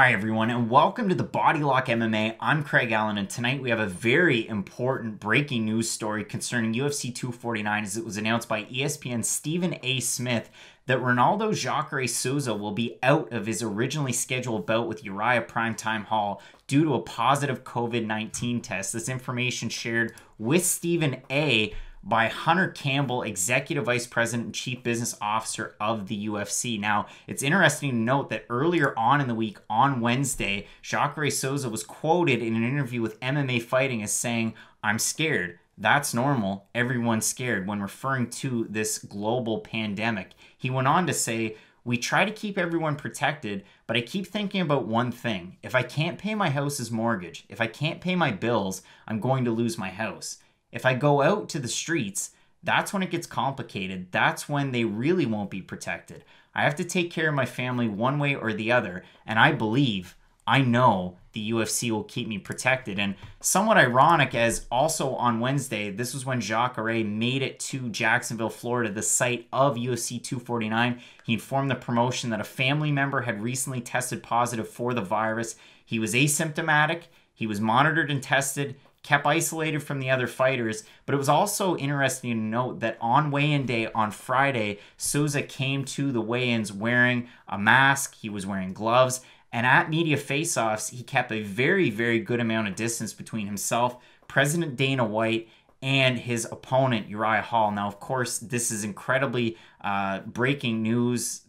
Hi, everyone, and welcome to the Body Lock MMA. I'm Craig Allen, and tonight we have a very important breaking news story concerning UFC 249 as it was announced by ESPN, Stephen A. Smith that Ronaldo Jacare Souza will be out of his originally scheduled bout with Uriah Primetime Hall due to a positive COVID 19 test. This information shared with Stephen A by Hunter Campbell, Executive Vice President and Chief Business Officer of the UFC. Now, it's interesting to note that earlier on in the week, on Wednesday, Jacare Souza was quoted in an interview with MMA Fighting as saying, I'm scared. That's normal. Everyone's scared when referring to this global pandemic. He went on to say, we try to keep everyone protected, but I keep thinking about one thing. If I can't pay my house's mortgage, if I can't pay my bills, I'm going to lose my house. If I go out to the streets, that's when it gets complicated. That's when they really won't be protected. I have to take care of my family one way or the other. And I believe, I know the UFC will keep me protected. And somewhat ironic, as also on Wednesday, this was when Jacare made it to Jacksonville, Florida, the site of UFC 249. He informed the promotion that a family member had recently tested positive for the virus. He was asymptomatic, he was monitored and tested kept isolated from the other fighters. But it was also interesting to note that on weigh-in day on Friday, Souza came to the weigh-ins wearing a mask, he was wearing gloves, and at media face-offs, he kept a very, very good amount of distance between himself, President Dana White, and his opponent Uriah Hall. Now, of course, this is incredibly uh, breaking news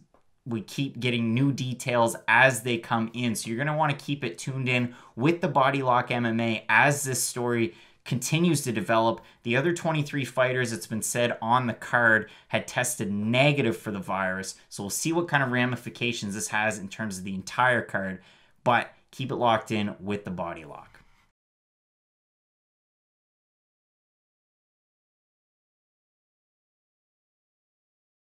we keep getting new details as they come in. So you're going to want to keep it tuned in with the Body Lock MMA as this story continues to develop. The other 23 fighters, it's been said on the card, had tested negative for the virus. So we'll see what kind of ramifications this has in terms of the entire card, but keep it locked in with the Body Lock.